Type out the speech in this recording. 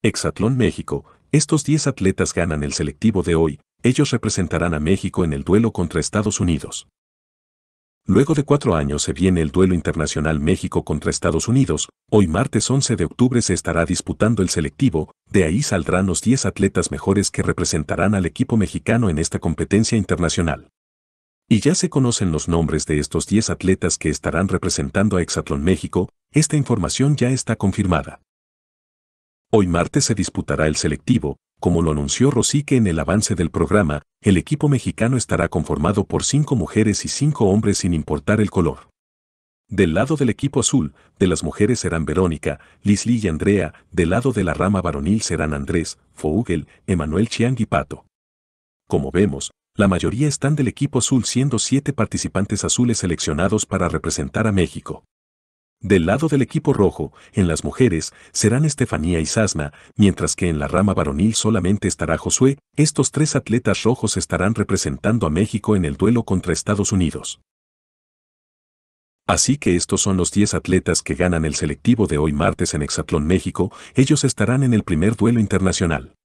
Exatlón México, estos 10 atletas ganan el selectivo de hoy, ellos representarán a México en el duelo contra Estados Unidos. Luego de cuatro años se viene el duelo internacional México contra Estados Unidos, hoy martes 11 de octubre se estará disputando el selectivo, de ahí saldrán los 10 atletas mejores que representarán al equipo mexicano en esta competencia internacional. Y ya se conocen los nombres de estos 10 atletas que estarán representando a Exatlón México, esta información ya está confirmada. Hoy martes se disputará el selectivo, como lo anunció Rosique en el avance del programa, el equipo mexicano estará conformado por cinco mujeres y cinco hombres sin importar el color. Del lado del equipo azul, de las mujeres serán Verónica, Lisly y Andrea, del lado de la rama varonil serán Andrés, Fougel, Emanuel Chiang y Pato. Como vemos, la mayoría están del equipo azul siendo siete participantes azules seleccionados para representar a México. Del lado del equipo rojo, en las mujeres, serán Estefanía y Sasna, mientras que en la rama varonil solamente estará Josué, estos tres atletas rojos estarán representando a México en el duelo contra Estados Unidos. Así que estos son los 10 atletas que ganan el selectivo de hoy martes en Hexatlón México, ellos estarán en el primer duelo internacional.